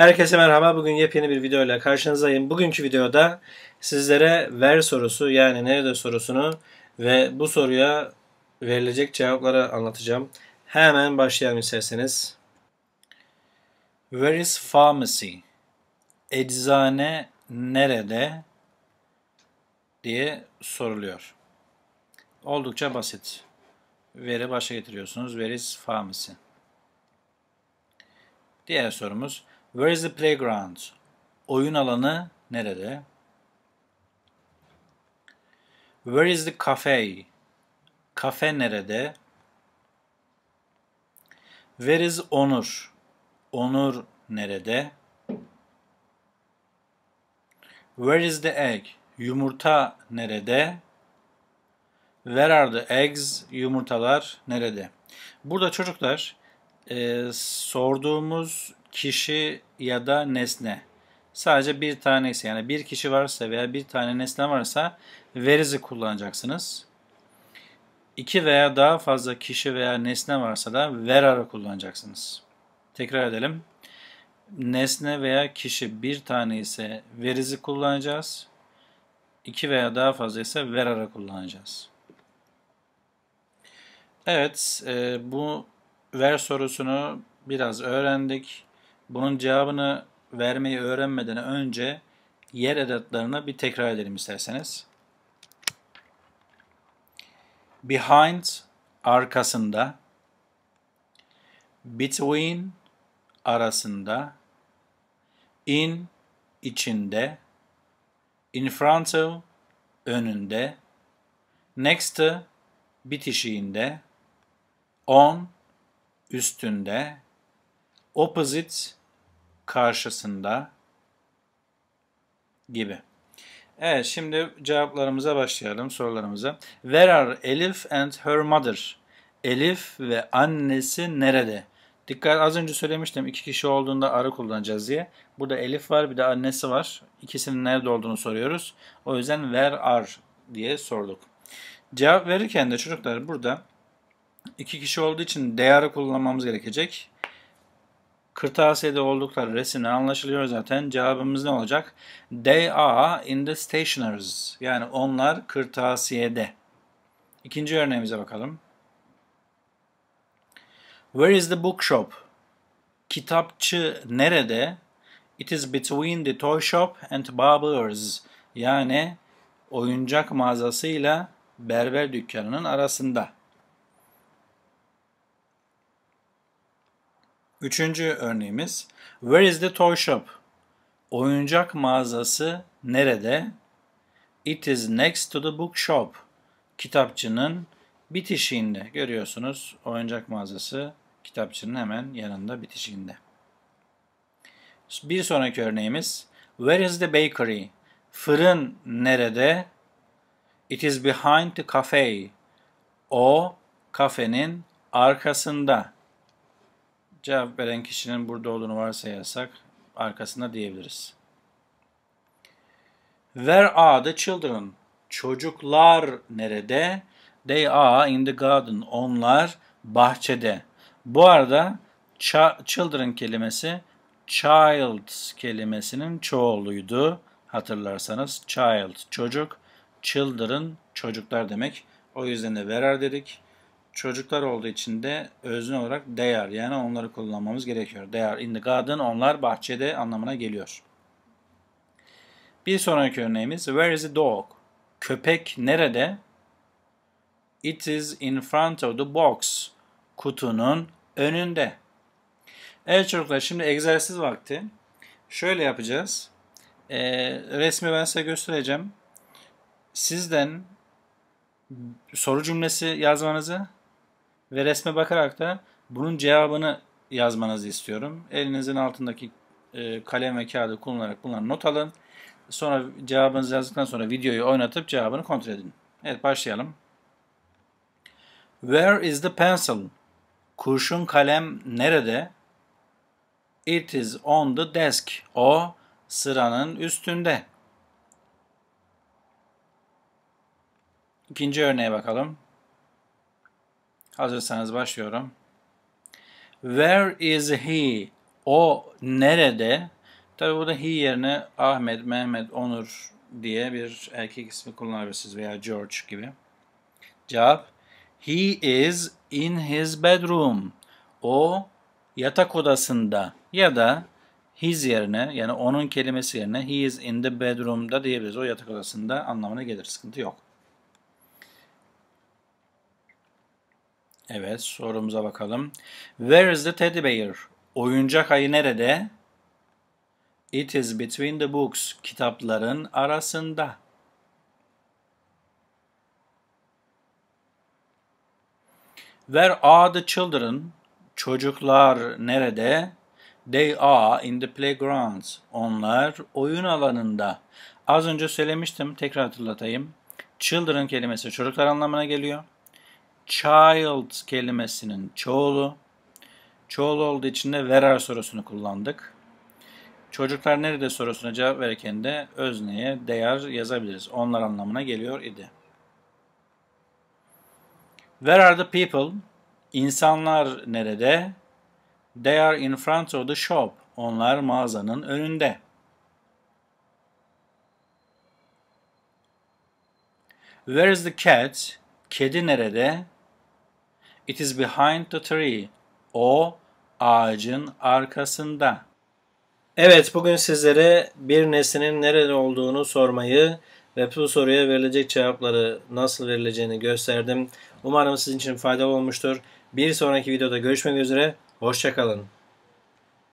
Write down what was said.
Herkese merhaba. Bugün yepyeni bir video ile karşınızdayım. Bugünkü videoda sizlere ver sorusu yani nerede sorusunu ve bu soruya verilecek cevapları anlatacağım. Hemen başlayalım isterseniz. Where is pharmacy? Eczane nerede? diye soruluyor. Oldukça basit. Veri başa getiriyorsunuz. Where is pharmacy? Diğer sorumuz Where is the playground? Oyun alanı nerede? Where is the cafe? Kafe nerede? Where is Onur? Onur nerede? Where is the egg? Yumurta nerede? Where are the eggs? Yumurtalar nerede? Burada çocuklar e, sorduğumuz kişi ya da nesne. Sadece bir tanesi yani bir kişi varsa veya bir tane nesne varsa verizi kullanacaksınız. İki veya daha fazla kişi veya nesne varsa da verarı kullanacaksınız. Tekrar edelim. Nesne veya kişi bir tane ise verizi kullanacağız. İki veya daha fazla ise verarı kullanacağız. Evet, e, bu ver sorusunu biraz öğrendik. Bunun cevabını vermeyi öğrenmeden önce yer edatlarını bir tekrar edelim isterseniz. Behind arkasında between arasında in içinde in front of önünde next to bitişiğinde on üstünde opposite karşısında gibi. Evet şimdi cevaplarımıza başlayalım sorularımıza. Where are Elif and her mother? Elif ve annesi nerede? Dikkat az önce söylemiştim iki kişi olduğunda arı kullanacağız diye. Burada Elif var bir de annesi var. İkisinin nerede olduğunu soruyoruz. O yüzden where are diye sorduk. Cevap verirken de çocuklar burada iki kişi olduğu için değeri kullanmamız gerekecek. Kırtasiyede oldukları resimden anlaşılıyor zaten. Cevabımız ne olacak? They are in the stationers. Yani onlar kırtasiyede. İkinci örneğimize bakalım. Where is the bookshop? Kitapçı nerede? It is between the toy shop and barber's. Yani oyuncak mağazasıyla berber dükkanının arasında. Üçüncü örneğimiz Where is the toy shop? Oyuncak mağazası nerede? It is next to the bookshop. Kitapçının bitişiğinde görüyorsunuz oyuncak mağazası kitapçının hemen yanında bitişiğinde. Bir sonraki örneğimiz Where is the bakery? Fırın nerede? It is behind the cafe. O kafenin arkasında cevap veren kişinin burada olduğunu varsayarsak arkasında diyebiliriz. Where are the children? Çocuklar nerede? They are in the garden. Onlar bahçede. Bu arada children kelimesi child kelimesinin çoğuluydu. Hatırlarsanız child çocuk, children çocuklar demek. O yüzden de where are dedik çocuklar olduğu için de özne olarak değer yani onları kullanmamız gerekiyor. Değer in the garden onlar bahçede anlamına geliyor. Bir sonraki örneğimiz where is the dog? Köpek nerede? It is in front of the box. Kutunun önünde. Evet çocuklar şimdi egzersiz vakti. Şöyle yapacağız. Ee, resmi ben size göstereceğim. Sizden soru cümlesi yazmanızı ve resme bakarak da bunun cevabını yazmanızı istiyorum. Elinizin altındaki e, kalem ve kağıdı kullanarak bunları not alın. Sonra cevabınızı yazdıktan sonra videoyu oynatıp cevabını kontrol edin. Evet başlayalım. Where is the pencil? Kurşun kalem nerede? It is on the desk. O sıranın üstünde. İkinci örneğe bakalım. Hazırsanız başlıyorum. Where is he? O nerede? Tabi burada he yerine Ahmet, Mehmet, Onur diye bir erkek ismi kullanabilirsiniz veya George gibi. Cevap He is in his bedroom. O yatak odasında ya da his yerine yani onun kelimesi yerine he is in the bedroom'da diyebiliriz. O yatak odasında anlamına gelir. Sıkıntı yok. Evet sorumuza bakalım. Where is the teddy bear? Oyuncak ayı nerede? It is between the books. Kitapların arasında. Where are the children? Çocuklar nerede? They are in the playgrounds. Onlar oyun alanında. Az önce söylemiştim, tekrar hatırlatayım. Children kelimesi çocuklar anlamına geliyor child kelimesinin çoğulu. Çoğul olduğu için de verer sorusunu kullandık. Çocuklar nerede sorusuna cevap verirken de özneye değer yazabiliriz. Onlar anlamına geliyor idi. Where are the people? İnsanlar nerede? They are in front of the shop. Onlar mağazanın önünde. Where is the cat? Kedi nerede? It is behind the tree. O ağacın arkasında. Evet bugün sizlere bir nesnenin nerede olduğunu sormayı ve bu soruya verilecek cevapları nasıl verileceğini gösterdim. Umarım sizin için faydalı olmuştur. Bir sonraki videoda görüşmek üzere. Hoşçakalın.